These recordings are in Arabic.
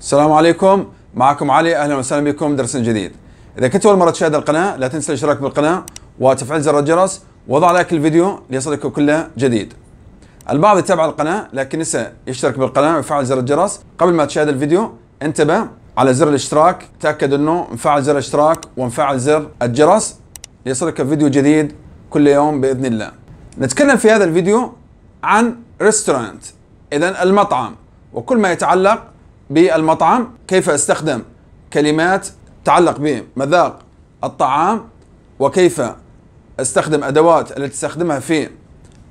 السلام عليكم معكم علي اهلا وسهلا بكم درس جديد اذا كنت اول مره تشاهد القناه لا تنسى الاشتراك بالقناه وتفعيل زر الجرس وضع لايك الفيديو ليصلك كل جديد البعض يتابع القناه لكن نسى يشترك بالقناه ويفعل زر الجرس قبل ما تشاهد الفيديو انتبه على زر الاشتراك تاكد انه مفعل زر الاشتراك ومفعل زر الجرس ليصلك فيديو جديد كل يوم باذن الله نتكلم في هذا الفيديو عن ريستورانت اذا المطعم وكل ما يتعلق بالمطعم كيف استخدم كلمات تتعلق بمذاق الطعام وكيف استخدم ادوات التي استخدمها في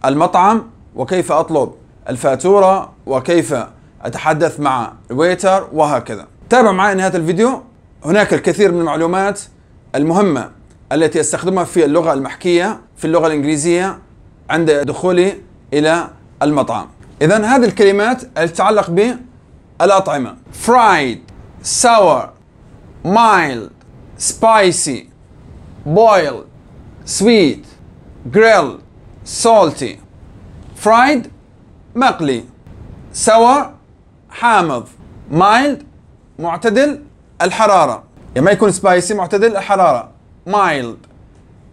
المطعم وكيف اطلب الفاتوره وكيف اتحدث مع الويتر وهكذا تابع معي نهايه الفيديو هناك الكثير من المعلومات المهمه التي استخدمها في اللغه المحكيه في اللغه الانجليزيه عند دخولي الى المطعم اذا هذه الكلمات التي تتعلق ب الأطعمة فرايد ساور مايلد سبايسي بويلد سويت جريل سولتي فرايد مقلي ساور حامض مايلد معتدل الحرارة يعني ما يكون سبايسي معتدل الحرارة مايلد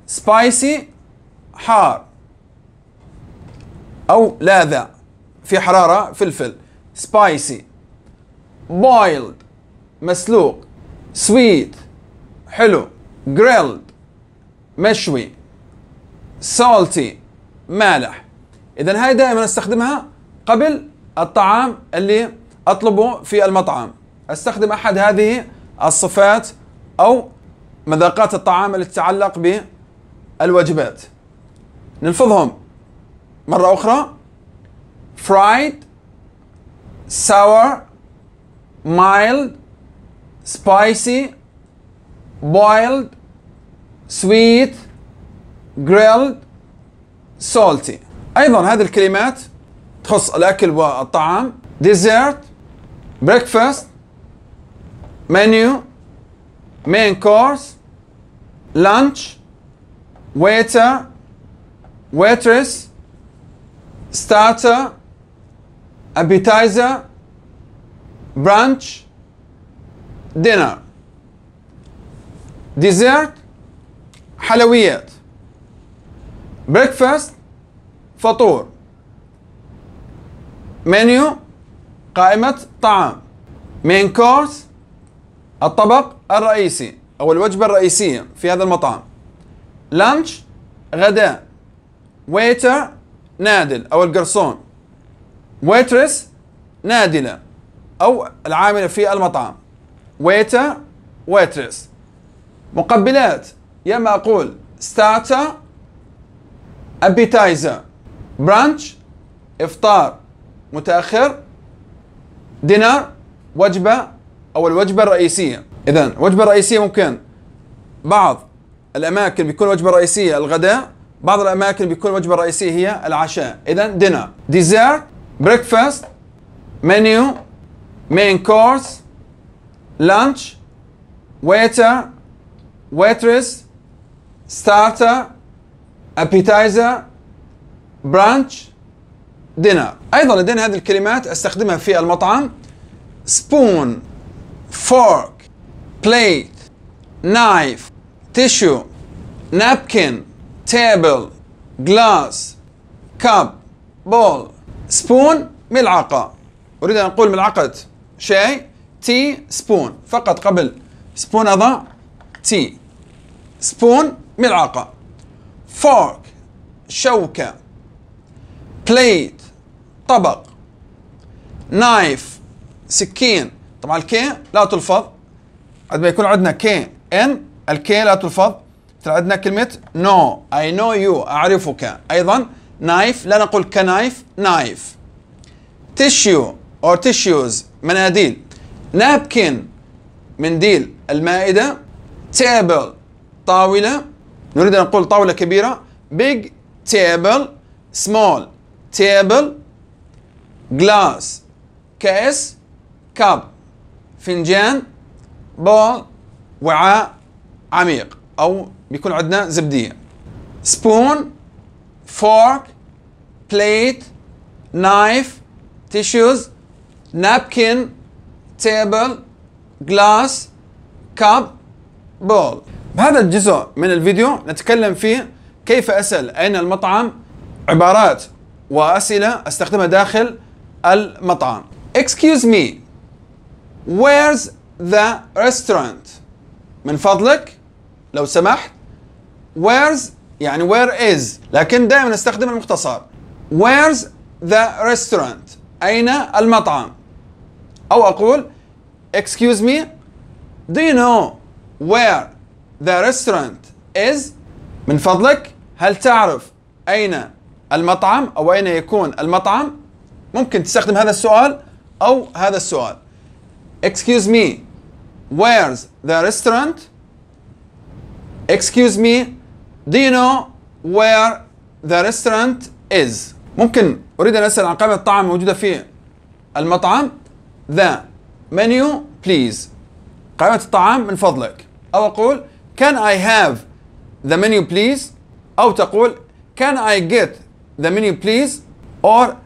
سبايسي حار أو لاذع في حرارة فلفل سبايسي boiled مسلوق sweet حلو grilled مشوي salty مالح اذا هاي دائما استخدمها قبل الطعام اللي اطلبه في المطعم استخدم احد هذه الصفات او مذاقات الطعام اللي تتعلق بالوجبات نلفظهم مرة أخرى fried ساور mild, spicy, boiled, sweet, grilled, salty أيضا هذه الكلمات تخص الأكل والطعام dessert breakfast menu main course lunch waiter waitress starter appetizer برانش دينر Dessert, حلويات بريكفاست فطور Menu, قائمة طعام مين كورس الطبق الرئيسي أو الوجبة الرئيسية في هذا المطعم لانش غداء ويتر نادل أو القرصون ويترس نادلة أو العاملة في المطعم ويتر ويترس مقبلات يا ما أقول ستارتر أبيتايزر برانش إفطار متأخر dinner وجبة أو الوجبة الرئيسية إذا الوجبة الرئيسية ممكن بعض الأماكن بيكون الوجبة الرئيسية الغداء بعض الأماكن بيكون الوجبة الرئيسية هي العشاء إذا dinner ديزيرت بريكفاست منيو main course lunch waiter waitress starter appetizer brunch dinner ايضا لدينا هذه الكلمات استخدمها في المطعم spoon fork plate knife tissue napkin table glass cup bowl spoon ملعقه اريد ان اقول ملعقه شاي تي سبون فقط قبل سبون أضع تي سبون ملعقة فورك شوكة بليت طبق نايف سكين طبعا الكي لا تلفظ عندما يكون عندنا كي ان الكي لا تلفظ عندنا كلمة نو اي نو يو أعرفك أيضا نايف لا نقول كنايف نايف تيشيو اور تيشيوز مناديل نابكن منديل المائدة تيبل طاولة نريد أن نقول طاولة كبيرة big table small table glass كأس cup فنجان بول وعاء عميق أو بيكون عندنا زبدية spoon fork plate knife tissues نابكن تيبل جلاس كاب بول بهذا الجزء من الفيديو نتكلم فيه كيف أسأل أين المطعم عبارات وأسئلة أستخدمها داخل المطعم Excuse me Where's the restaurant من فضلك لو سمحت Where's يعني where is لكن دائما استخدم المختصر Where's the restaurant أين المطعم أو أقول excuse me do you know where the restaurant is من فضلك هل تعرف أين المطعم أو أين يكون المطعم ممكن تستخدم هذا السؤال أو هذا السؤال excuse me where's the restaurant excuse me do you know where the restaurant is ممكن أريد أن أسأل عن قائمة الطعام موجودة في المطعم ذا منيو بليز قائمة الطعام من فضلك أو أقول can I have the menu please أو تقول can I get the menu please or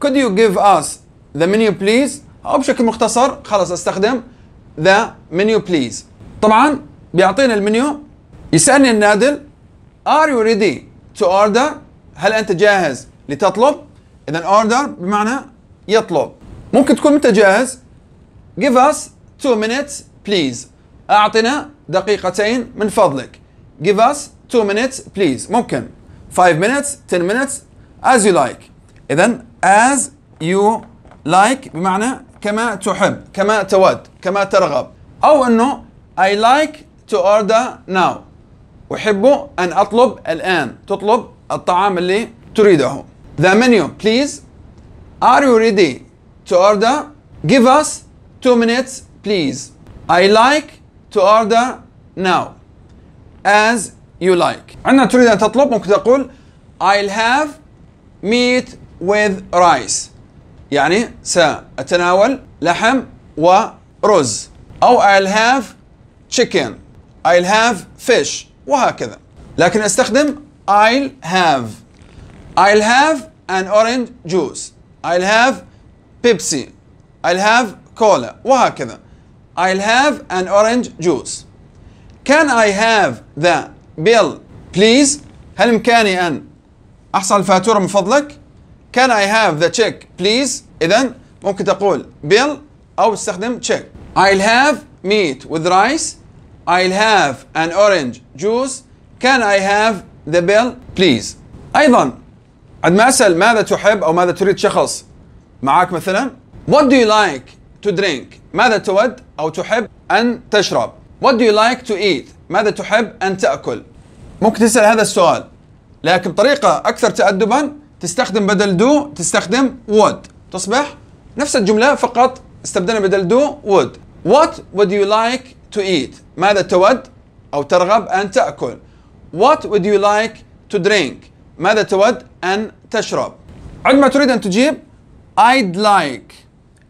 could you give us the menu please أو بشكل مختصر خلاص أستخدم the menu please طبعا بيعطينا المنيو يسألني النادل are you ready to order هل أنت جاهز لتطلب إذا order بمعنى يطلب ممكن تكون انت جاهز give us two minutes please اعطنا دقيقتين من فضلك give us two minutes please ممكن five minutes 10 minutes as you like اذا as you like بمعنى كما تحب كما تود كما ترغب او انه I like to order now احب ان اطلب الان تطلب الطعام اللي تريده the menu please are you ready to order. Give us two minutes, please. I like to order now. As you like. عندنا تريد أن تطلب ممكن تقول I'll have meat with rice. يعني سأتناول لحم ورز. أو I'll have chicken. I'll have fish. وهكذا. لكن استخدم I'll have. I'll have an orange juice. I'll have بيبسي I'll have كولا وهكذا I'll have an orange juice Can I have the bill please هل إمكاني أن أحصل الفاتورة من فضلك Can I have the check please إذا ممكن تقول bill أو تستخدم check I'll have meat with rice I'll have an orange juice Can I have the bill please أيضا عندما أسأل ماذا تحب أو ماذا تريد شخص معاك مثلا What do you like to drink ماذا تود أو تحب أن تشرب What do you like to eat ماذا تحب أن تأكل ممكن تسأل هذا السؤال لكن بطريقة أكثر تأدبا تستخدم بدل do تستخدم would تصبح نفس الجملة فقط استبدلنا بدل do would What would you like to eat ماذا تود أو ترغب أن تأكل What would you like to drink ماذا تود أن تشرب عندما تريد أن تجيب I'd like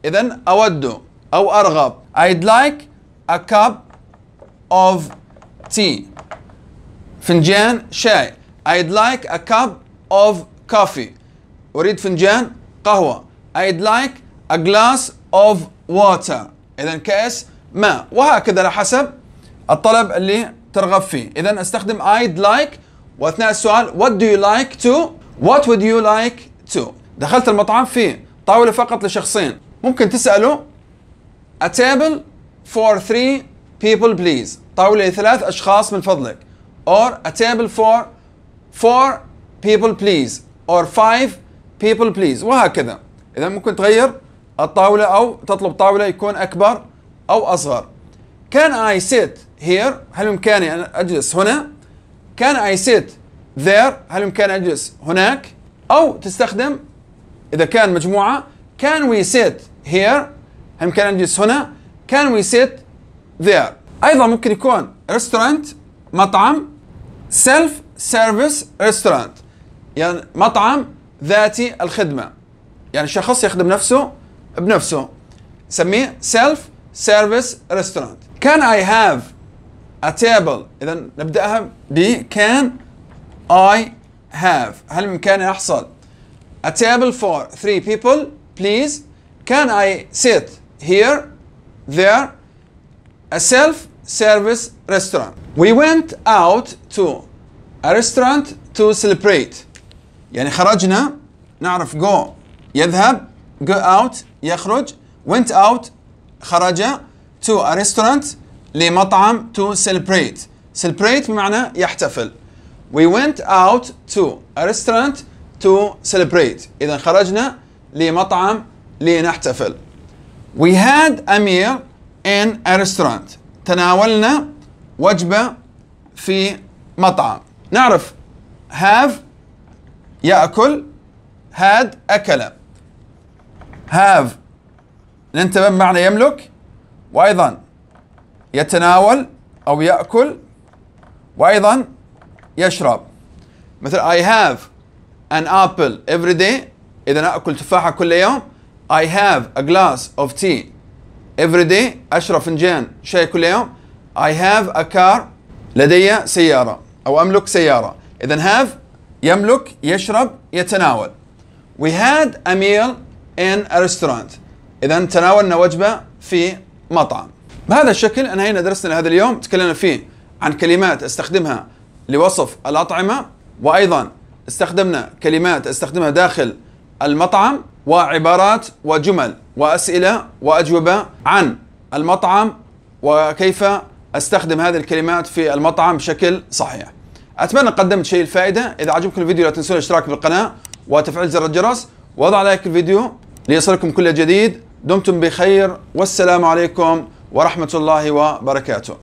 إذا أود أو أرغب I'd like a cup of tea فنجان شاي I'd like a cup of coffee أريد فنجان قهوة I'd like a glass of water إذا كأس ماء وهكذا على حسب الطلب اللي ترغب فيه إذا استخدم I'd like وأثناء السؤال What do you like to What would you like to دخلت المطعم فيه طاوله فقط لشخصين ممكن تساله A table for three people please طاوله لثلاث اشخاص من فضلك or a table for four people please or five people please وهكذا اذا ممكن تغير الطاوله او تطلب طاوله يكون اكبر او اصغر Can I sit here هل بامكاني ان اجلس هنا Can I sit there هل بامكاني اجلس هناك او تستخدم إذا كان مجموعة can we sit here يمكن كان نجلس هنا can we sit there أيضا ممكن يكون restaurant مطعم self service restaurant يعني مطعم ذاتي الخدمة يعني شخص يخدم نفسه بنفسه سميه self service restaurant can I have a table إذا نبدأها ب can I have هل بإمكاني أحصل a table for three people, please. Can I sit here, there, a self-service restaurant. We went out to a restaurant to celebrate. يعني خرجنا نعرف go يذهب go out يخرج went out خرج to a restaurant لمطعم to celebrate. Celebrate بمعنى يحتفل. We went out to a restaurant to celebrate إذا خرجنا لمطعم لنحتفل We had a meal in a restaurant تناولنا وجبة في مطعم نعرف have يأكل had أكل have ننتبه بمعنى يملك وأيضا يتناول أو يأكل وأيضا يشرب مثل I have an apple every day إذا أكل تفاحة كل يوم I have a glass of tea every day أشرب فنجان شاي كل يوم I have a car لدي سيارة أو أملك سيارة إذا have يملك يشرب يتناول We had a meal in a restaurant إذا تناولنا وجبة في مطعم بهذا الشكل أنهينا درسنا لهذا اليوم تكلمنا فيه عن كلمات استخدمها لوصف الأطعمة وأيضا استخدمنا كلمات استخدمها داخل المطعم وعبارات وجمل وأسئلة وأجوبة عن المطعم وكيف استخدم هذه الكلمات في المطعم بشكل صحيح اتمنى قدمت شيء الفائده اذا عجبكم الفيديو لا تنسون الاشتراك بالقناه وتفعيل زر الجرس وضع لايك الفيديو ليصلكم كل جديد دمتم بخير والسلام عليكم ورحمه الله وبركاته